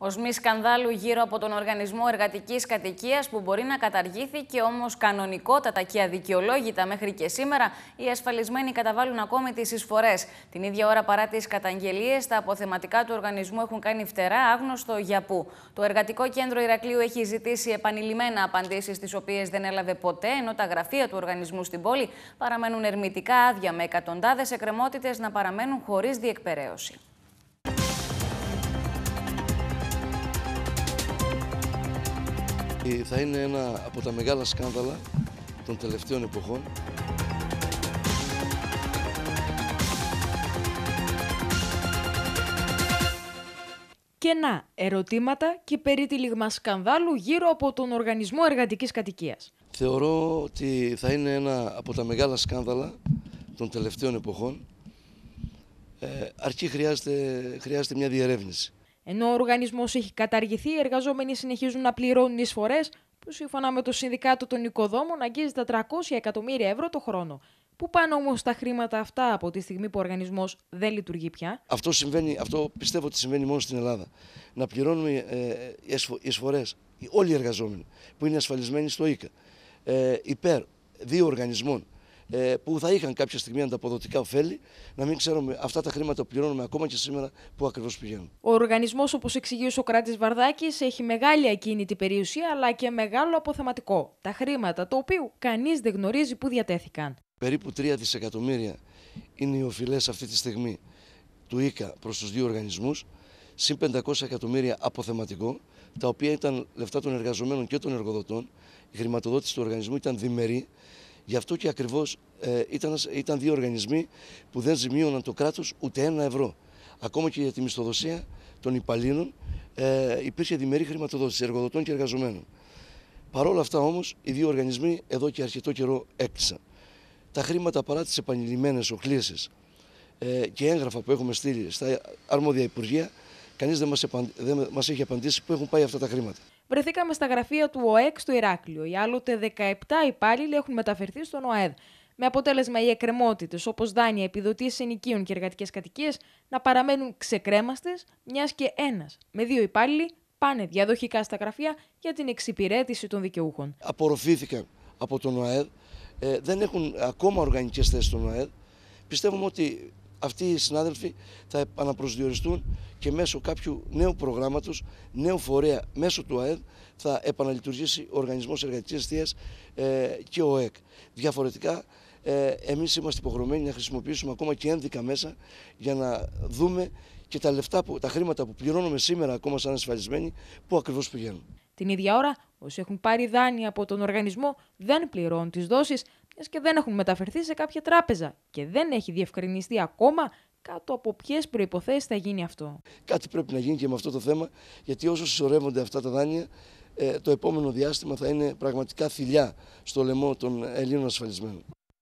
Ως μη σκανδάλου γύρω από τον Οργανισμό εργατικής Κατοικίας, που μπορεί να καταργήθηκε όμως κανονικότατα και αδικαιολόγητα μέχρι και σήμερα, οι ασφαλισμένοι καταβάλουν ακόμη τις εισφορές. Την ίδια ώρα, παρά τις καταγγελίες, τα αποθεματικά του οργανισμού έχουν κάνει φτερά, άγνωστο για πού. Το Εργατικό Κέντρο Ηρακλείου έχει ζητήσει επανειλημμένα απαντήσεις τις οποίες δεν έλαβε ποτέ, ενώ τα γραφεία του οργανισμού στην πόλη παραμένουν ερμητικά άδεια, με εκατοντάδες εκκρεμότητες να παραμένουν χωρίς διεκπαιρέωση. θα είναι ένα από τα μεγάλα σκάνδαλα των τελευταίων εποχών. Και να, ερωτήματα και περίτυλιγμα σκανδάλου γύρω από τον Οργανισμό Εργατικής Κατοικίας. Θεωρώ ότι θα είναι ένα από τα μεγάλα σκάνδαλα των τελευταίων εποχών, ε, αρκεί χρειάζεται, χρειάζεται μια διερεύνηση. Ενώ ο οργανισμός έχει καταργηθεί, οι εργαζόμενοι συνεχίζουν να πληρώνουν εισφορές που σύμφωνα με το Συνδικάτο των Οικοδόμων αγγίζει τα 300 εκατομμύρια ευρώ το χρόνο. Πού πάνε όμως τα χρήματα αυτά από τη στιγμή που ο οργανισμός δεν λειτουργεί πια. Αυτό, συμβαίνει, αυτό πιστεύω ότι συμβαίνει μόνο στην Ελλάδα. Να πληρώνουμε ε, εισφορέ όλοι οι εργαζόμενοι που είναι ασφαλισμένοι στο ΙΚΑ ε, υπέρ δύο οργανισμών ε, που θα είχαν κάποια στιγμή ανταποδοτικά ωφέλη, να μην ξέρουμε αυτά τα χρήματα που πληρώνουμε ακόμα και σήμερα που ακριβώς πηγαίνουν. Ο οργανισμός, όπως εξηγεί ο Σοκράτη Βαρδάκης, έχει μεγάλη ακίνητη περιουσία αλλά και μεγάλο αποθεματικό. Τα χρήματα, το οποίο κανείς δεν γνωρίζει που διατέθηκαν. Περίπου 3 δισεκατομμύρια είναι οι οφειλές αυτή τη στιγμή του ΙΚΑ προς τους δύο οργανισμούς, συν 500 εκατομμύρια αποθεματικό, τα οποία ήταν λεφτά των εργαζομένων και των εργοδοτών. Η χρηματοδότηση του οργανισμού ήταν διμερή. Γι' αυτό και ακριβώς ε, ήταν, ήταν δύο οργανισμοί που δεν ζημίωναν το κράτος ούτε ένα ευρώ. Ακόμα και για τη μισθοδοσία των υπαλλήλων ε, υπήρχε διμερή χρηματοδότηση εργοδοτών και εργαζομένων. Παρ' όλα αυτά όμως, οι δύο οργανισμοί εδώ και αρκετό καιρό έκλεισαν. Τα χρήματα παρά τις επανειλημμένες οχλήσει ε, και έγγραφα που έχουμε στείλει στα αρμόδια υπουργεία, κανείς δεν μας δεν έχει απαντήσει που έχουν πάει αυτά τα χρήματα βρεθήκαμε στα γραφεία του ΟΕΚ στο Ηράκλειο. Οι άλλοτε 17 υπάλληλοι έχουν μεταφερθεί στον ΟΑΕΔ. Με αποτέλεσμα οι εκκρεμότητες όπως δάνεια, επιδοτήσεις ενοικίων και εργατικές κατοικίες να παραμένουν ξεκρέμαστες, μιας και ένας με δύο υπάλληλοι πάνε διαδοχικά στα γραφεία για την εξυπηρέτηση των δικαιούχων. Απορροφήθηκαν από τον ΟΕΔ. Ε, δεν έχουν ακόμα οργανικές θέσεις στον ΟΑΕΔ. Πιστεύουμε ότι αυτοί οι συνάδελφοι θα επαναπροσδιοριστούν και μέσω κάποιου νέου προγράμματος, νέου φορέα μέσω του ΑΕΔ θα επαναλειτουργήσει ο Οργανισμός Εργατικής Αιστεία ε, και ο ΕΚ. Διαφορετικά, ε, εμείς είμαστε υποχρεωμένοι να χρησιμοποιήσουμε ακόμα και ένδικα μέσα για να δούμε και τα, λεφτά που, τα χρήματα που πληρώνουμε σήμερα, ακόμα σαν ασφαλισμένοι, πού ακριβώς πηγαίνουν. Την ίδια ώρα, όσοι έχουν πάρει δάνεια από τον οργανισμό δεν πληρώνουν τις δόσεις, μια και δεν έχουν μεταφερθεί σε κάποια τράπεζα και δεν έχει διευκρινιστεί ακόμα κάτω από ποιες προποθέσει θα γίνει αυτό. Κάτι πρέπει να γίνει και με αυτό το θέμα, γιατί όσο συσσωρεύονται αυτά τα δάνεια, ε, το επόμενο διάστημα θα είναι πραγματικά θηλιά στο λαιμό των Ελλήνων ασφαλισμένων.